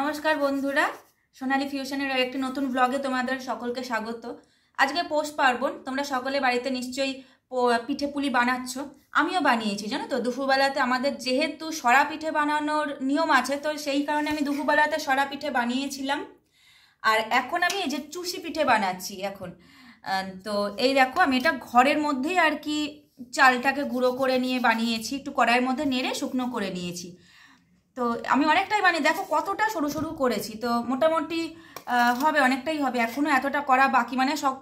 নমস্কার বন্ধুরা সোনালি ফিউশনের একটি নতুন ব্লগে তোমাদের সকলকে স্বাগত আজকে পৌষ পার্বণ তোমরা সকলে বাড়িতে নিশ্চয়ই পিঠে পুলি বানাচ্ছ আমিও বানিয়েছি জানো তো দুপুরবেলাতে আমাদের যেহেতু সরা পিঠে বানানোর নিয়ম আছে তো সেই কারণে আমি দুপুরবেলাতে সরা পিঠে বানিয়েছিলাম আর এখন আমি এই যে চুষি পিঠে বানাচ্ছি এখন তো এই দেখো আমি এটা ঘরের মধ্যেই আর কি চালটাকে গুঁড়ো করে নিয়ে বানিয়েছি একটু কড়াইয়ের মধ্যে নেড়ে শুকনো করে নিয়েছি তো আমি অনেকটাই মানে দেখো কতটা সরু সরু করেছি তো মোটামুটি হবে অনেকটাই হবে এখনও এতটা করা বাকি মানে সব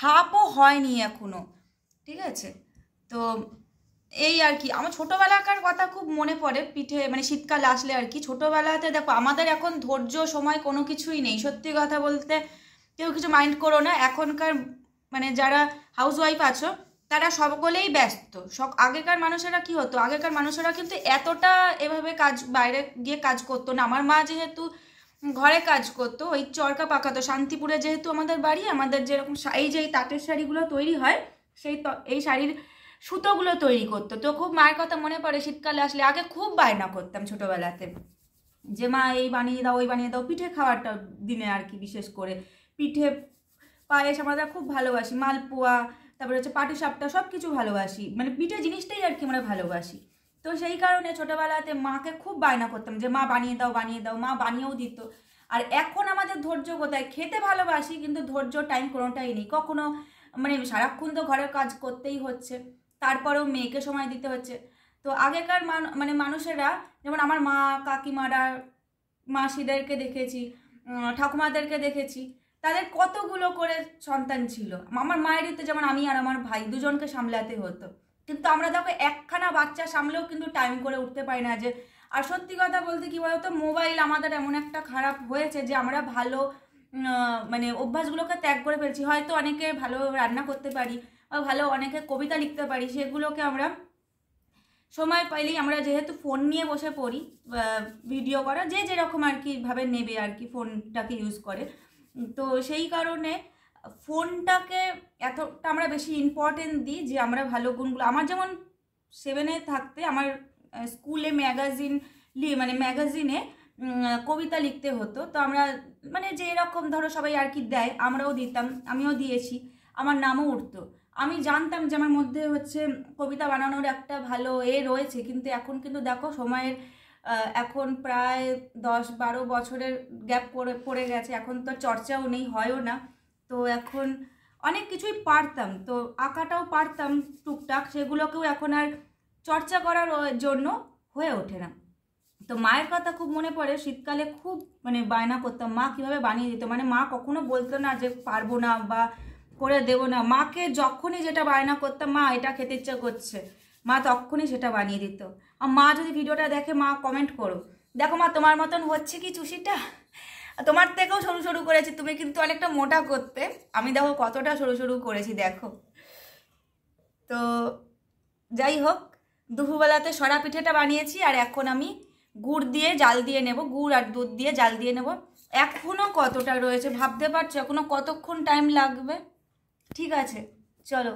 হাফও হয়নি এখনও ঠিক আছে তো এই আর কি আমার ছোটোবেলাকার কথা খুব মনে পড়ে পিঠে মানে শীতকাল আসলে আর কি ছোটোবেলাতে দেখো আমাদের এখন ধৈর্য সময় কোনো কিছুই নেই সত্যি কথা বলতে কেউ কিছু মাইন্ড করো না এখনকার মানে যারা হাউস ওয়াইফ আছো তারা সকলেই ব্যস্ত সব আগেকার মানুষেরা কি হতো আগেকার মানুষেরা কিন্তু এতটা এভাবে কাজ বাইরে গিয়ে কাজ করতো না আমার মা যেহেতু ঘরে কাজ করতো ওই চরকা পাকাতো শান্তিপুরে যেহেতু আমাদের বাড়ি আমাদের যেরকম এই যে তাঁতের শাড়িগুলো তৈরি হয় সেই এই শাড়ির সুতোগুলো তৈরি করতো তো খুব মায়ের কথা মনে পড়ে শীতকালে আসলে আগে খুব বায়না করতাম ছোটোবেলাতে যে মা এই বানিয়ে দাও ওই বানিয়ে দাও পিঠে খাওয়ারটা দিনে আর কি বিশেষ করে পিঠে পায়েস আমরা খুব ভালোবাসি মালপোয়া তারপরে হচ্ছে পাটি সাপটা সব কিছু ভালোবাসি মানে পিঠে জিনিসটাই আর কি আমরা ভালোবাসি তো সেই কারণে ছোটোবেলাতে মাকে খুব বায়না করতাম যে মা বানিয়ে দাও বানিয়ে দাও মা বানিয়েও দিত আর এখন আমাদের ধৈর্য কোথায় খেতে ভালোবাসি কিন্তু ধৈর্য টাইম কোনোটাই নেই কখনো মানে সারাক্ষণ তো ঘরের কাজ করতেই হচ্ছে তারপরেও মেয়েকে সময় দিতে হচ্ছে তো আগেকার মানে মানুষেরা যেমন আমার মা কাকিমারা মাসিদেরকে দেখেছি ঠাকুমাদেরকে দেখেছি তাদের কতগুলো করে সন্তান ছিল আমার মায়ের তো যেমন আমি আর আমার ভাই দুজনকে সামলাতে হতো কিন্তু আমরা দেখো একখানা বাচ্চা সামলেও কিন্তু টাইম করে উঠতে পারি না যে আর সত্যি কথা বলতে কী বলতো মোবাইল আমাদের এমন একটা খারাপ হয়েছে যে আমরা ভালো মানে অভ্যাসগুলোকে ত্যাগ করে ফেলছি হয়তো অনেকে ভালো রান্না করতে পারি বা ভালো অনেকে কবিতা লিখতে পারি সেগুলোকে আমরা সময় পাইলেই আমরা যেহেতু ফোন নিয়ে বসে পড়ি ভিডিও করা যে যেরকম আর কি ভাবে নেবে আর কি ফোনটাকে ইউজ করে তো সেই কারণে ফোনটাকে এতটা আমরা বেশি ইম্পর্টেন্ট দিই যে আমরা ভালো গুণগুলো আমার যেমন সেভেনে থাকতে আমার স্কুলে ম্যাগাজিন মানে ম্যাগাজিনে কবিতা লিখতে হতো তো আমরা মানে যে রকম ধরো সবাই আর কি দেয় আমরাও দিতাম আমিও দিয়েছি আমার নামও উঠতো আমি জানতাম যে আমার মধ্যে হচ্ছে কবিতা বানানোর একটা ভালো এ রয়েছে কিন্তু এখন কিন্তু দেখো সময়ের এখন প্রায় দশ বারো বছরের গ্যাপ পড়ে পড়ে গেছে এখন তো চর্চাও নেই হয়ও না তো এখন অনেক কিছুই পারতাম তো আঁকাটাও পারতাম টুকটাক সেগুলোকেও এখন আর চর্চা করার জন্য হয়ে ওঠে না তো মায়ের কথা খুব মনে পড়ে শীতকালে খুব মানে বায়না করতাম মা কীভাবে বানিয়ে দিত মানে মা কখনো বলতো না যে পারবো না বা করে দেবো না মাকে যখনই যেটা বায়না করতাম মা এটা খেতে ইচ্ছা করছে মা তখনই সেটা বানিয়ে দিত আর মা যদি ভিডিওটা দেখে মা কমেন্ট করো দেখো মা তোমার মতন হচ্ছে কি চুষিটা তোমার থেকেও সরু সরু করেছি তুমি কিন্তু অনেকটা মোটা করতে আমি দেখো কতটা সরু সরু করেছি দেখো তো যাই হোক দুপুরবেলাতে সরা পিঠেটা বানিয়েছি আর এখন আমি গুড় দিয়ে জাল দিয়ে নেব গুড় আর দুধ দিয়ে জাল দিয়ে নেব এখনও কতটা রয়েছে ভাবতে পারছো এখনও কতক্ষণ টাইম লাগবে ঠিক আছে চলো